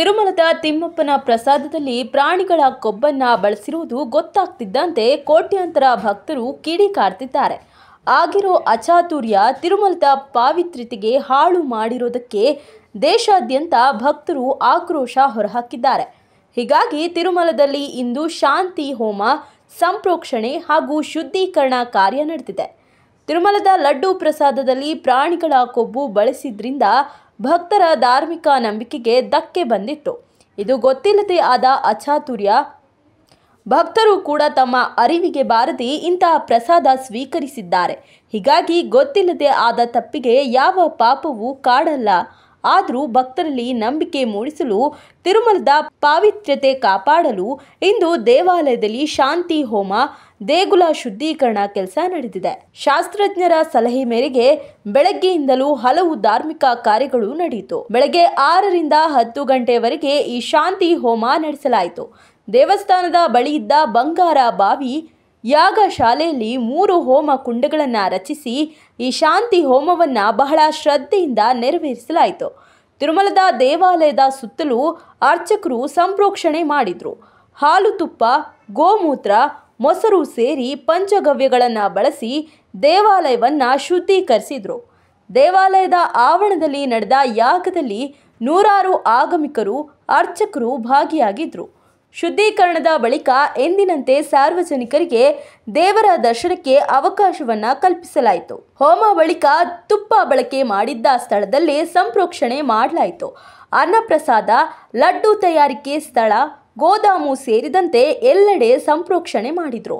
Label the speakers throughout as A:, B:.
A: ತಿರುಮಲದ ತಿಮ್ಮಪ್ಪನ ಪ್ರಸಾದದಲ್ಲಿ ಪ್ರಾಣಿಗಳ ಕೊಬ್ಬನ್ನ ಬಳಸಿರುವುದು ಗೊತ್ತಾಗ್ತಿದ್ದಂತೆ ಕೋಟ್ಯಾಂತರ ಭಕ್ತರು ಕಿಡಿಕಾರ್ತಿದ್ದಾರೆ ಆಗಿರೋ ಅಚಾತುರ್ಯ ತಿರುಮಲದ ಪಾವಿತ್ರ್ಯತೆಗೆ ಹಾಳು ಮಾಡಿರೋದಕ್ಕೆ ದೇಶಾದ್ಯಂತ ಭಕ್ತರು ಆಕ್ರೋಶ ಹೊರಹಾಕಿದ್ದಾರೆ ಹೀಗಾಗಿ ತಿರುಮಲದಲ್ಲಿ ಇಂದು ಶಾಂತಿ ಹೋಮ ಸಂಪ್ರೋಕ್ಷಣೆ ಹಾಗೂ ಶುದ್ಧೀಕರಣ ಕಾರ್ಯ ನಡೆದಿದೆ ತಿರುಮಲದ ಲಡ್ಡು ಪ್ರಸಾದದಲ್ಲಿ ಪ್ರಾಣಿಗಳ ಕೊಬ್ಬು ಬಳಸಿದ್ರಿಂದ ಭಕ್ತರ ಧಾರ್ಮಿಕ ನಂಬಿಕೆಗೆ ಧಕ್ಕೆ ಬಂದಿತ್ತು ಇದು ಗೊತ್ತಿಲ್ಲದೆ ಆದ ಅಚಾತುರ್ಯ ಭಕ್ತರು ಕೂಡ ತಮ್ಮ ಅರಿವಿಗೆ ಬಾರದೆ ಇಂತಹ ಪ್ರಸಾದ ಸ್ವೀಕರಿಸಿದ್ದಾರೆ ಹೀಗಾಗಿ ಗೊತ್ತಿಲ್ಲದೆ ಆದ ತಪ್ಪಿಗೆ ಯಾವ ಪಾಪವೂ ಕಾಡಲ್ಲ ಆದರೂ ಭಕ್ತರಲ್ಲಿ ನಂಬಿಕೆ ಮೂಡಿಸಲು ತಿರುಮಲದ ಪಾವಿತ್ರ್ಯತೆ ಕಾಪಾಡಲು ಇಂದು ದೇವಾಲಯದಲ್ಲಿ ಶಾಂತಿ ಹೋಮ ದೇಗುಲ ಶುದ್ಧೀಕರಣ ಕೆಲಸ ನಡೆದಿದೆ ಶಾಸ್ತ್ರಜ್ಞರ ಸಲಹೆ ಮೇರೆಗೆ ಬೆಳಗ್ಗೆಯಿಂದಲೂ ಹಲವು ಧಾರ್ಮಿಕ ಕಾರ್ಯಗಳು ನಡೆಯಿತು ಬೆಳಗ್ಗೆ ಆರರಿಂದ ಹತ್ತು ಗಂಟೆವರೆಗೆ ಈ ಶಾಂತಿ ಹೋಮ ನಡೆಸಲಾಯಿತು ದೇವಸ್ಥಾನದ ಬಳಿ ಇದ್ದ ಬಂಗಾರ ಬಾವಿ ಯಾಗ ಶಾಲೆಯಲ್ಲಿ ಮೂರು ಹೋಮ ಕುಂಡಗಳನ್ನು ರಚಿಸಿ ಈ ಶಾಂತಿ ಹೋಮವನ್ನು ಬಹಳ ಶ್ರದ್ಧೆಯಿಂದ ನೆರವೇರಿಸಲಾಯಿತು ತಿರುಮಲದ ದೇವಾಲಯದ ಸುತ್ತಲೂ ಅರ್ಚಕರು ಸಂಪ್ರೋಕ್ಷಣೆ ಮಾಡಿದರು ಹಾಲು ತುಪ್ಪ ಗೋಮೂತ್ರ ಮೊಸರು ಸೇರಿ ಪಂಚಗವ್ಯಗಳನ್ನು ಬಳಸಿ ದೇವಾಲಯವನ್ನು ಶುದ್ಧೀಕರಿಸಿದರು ದೇವಾಲಯದ ಆವರಣದಲ್ಲಿ ನಡೆದ ಯಾಗದಲ್ಲಿ ನೂರಾರು ಆಗಮಿಕರು ಅರ್ಚಕರು ಭಾಗಿಯಾಗಿದ್ದರು ಶುದ್ಧೀಕರಣದ ಬಳಿಕ ಎಂದಿನಂತೆ ಸಾರ್ವಜನಿಕರಿಗೆ ದೇವರ ದರ್ಶನಕ್ಕೆ ಅವಕಾಶವನ್ನು ಕಲ್ಪಿಸಲಾಯಿತು ಹೋಮ ಬಳಿಕ ತುಪ್ಪ ಬಳಕೆ ಮಾಡಿದ್ದ ಸ್ಥಳದಲ್ಲಿ ಸಂಪ್ರೋಕ್ಷಣೆ ಮಾಡಲಾಯಿತು ಅನ್ನಪ್ರಸಾದ ಲಡ್ಡು ತಯಾರಿಕೆ ಸ್ಥಳ ಗೋದಾಮು ಸೇರಿದಂತೆ ಎಲ್ಲೆಡೆ ಸಂಪ್ರೋಕ್ಷಣೆ ಮಾಡಿದರು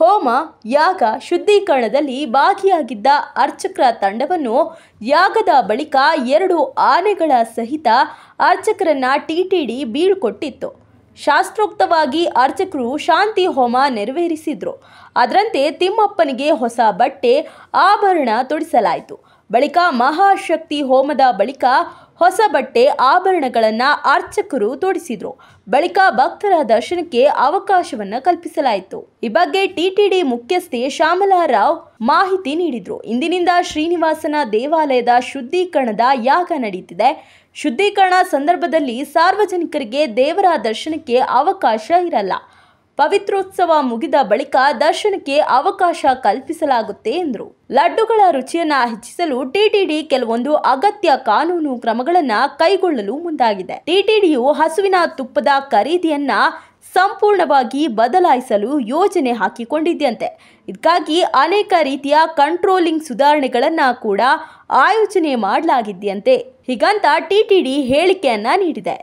A: ಹೋಮ ಯಾಗ ಶುದ್ಧೀಕರಣದಲ್ಲಿ ಭಾಗಿಯಾಗಿದ್ದ ಅರ್ಚಕರ ತಂಡವನ್ನು ಯಾಗದ ಬಳಿಕ ಎರಡು ಆನೆಗಳ ಸಹಿತ ಅರ್ಚಕರನ್ನ ಟಿಟಿಡಿ ಬೀಳ್ಕೊಟ್ಟಿತ್ತು ಶಾಸ್ತ್ರೋಕ್ತವಾಗಿ ಅರ್ಚಕರು ಶಾಂತಿ ಹೋಮ ನೆರವೇರಿಸಿದ್ರು ಅದರಂತೆ ತಿಮ್ಮಪ್ಪನಿಗೆ ಹೊಸ ಬಟ್ಟೆ ಆಭರಣ ತೊಡಿಸಲಾಯಿತು ಬಳಿಕ ಮಹಾಶಕ್ತಿ ಹೋಮದ ಬಳಿಕ ಹೊಸ ಬಟ್ಟೆ ಆಭರಣಗಳನ್ನು ಅರ್ಚಕರು ತೊಡಿಸಿದರು ಬಳಿಕ ಭಕ್ತರ ದರ್ಶನಕ್ಕೆ ಅವಕಾಶವನ್ನು ಕಲ್ಪಿಸಲಾಯಿತು ಈ ಬಗ್ಗೆ ಟಿಟಿಡಿ ಮುಖ್ಯಸ್ಥೆ ಶ್ಯಾಮಲಾ ರಾವ್ ಮಾಹಿತಿ ನೀಡಿದರು ಇಂದಿನಿಂದ ಶ್ರೀನಿವಾಸನ ದೇವಾಲಯದ ಶುದ್ಧೀಕರಣದ ಯಾಗ ನಡೆಯುತ್ತಿದೆ ಶುದ್ಧೀಕರಣ ಸಂದರ್ಭದಲ್ಲಿ ಸಾರ್ವಜನಿಕರಿಗೆ ದೇವರ ದರ್ಶನಕ್ಕೆ ಅವಕಾಶ ಇರಲ್ಲ ಪವಿತ್ರೋತ್ಸವ ಮುಗಿದ ಬಳಿಕ ದರ್ಶನಕ್ಕೆ ಅವಕಾಶ ಕಲ್ಪಿಸಲಾಗುತ್ತೆ ಎಂದರು ಲಡ್ಡುಗಳ ರುಚಿಯನ್ನು ಹೆಚ್ಚಿಸಲು ಟಿಟಿಡಿ ಕೆಲವೊಂದು ಅಗತ್ಯ ಕಾನೂನು ಕ್ರಮಗಳನ್ನು ಕೈಗೊಳ್ಳಲು ಮುಂದಾಗಿದೆ ಟಿಟಿಡಿಯು ಹಸುವಿನ ತುಪ್ಪದ ಖರೀದಿಯನ್ನ ಸಂಪೂರ್ಣವಾಗಿ ಬದಲಾಯಿಸಲು ಯೋಜನೆ ಹಾಕಿಕೊಂಡಿದ್ಯಂತೆ ಇದಕ್ಕಾಗಿ ಅನೇಕ ರೀತಿಯ ಕಂಟ್ರೋಲಿಂಗ್ ಸುಧಾರಣೆಗಳನ್ನು ಕೂಡ ಆಯೋಜನೆ ಮಾಡಲಾಗಿದ್ಯಂತೆ ಹೀಗಂತ ಟಿಟಿಡಿ ಹೇಳಿಕೆಯನ್ನ ನೀಡಿದೆ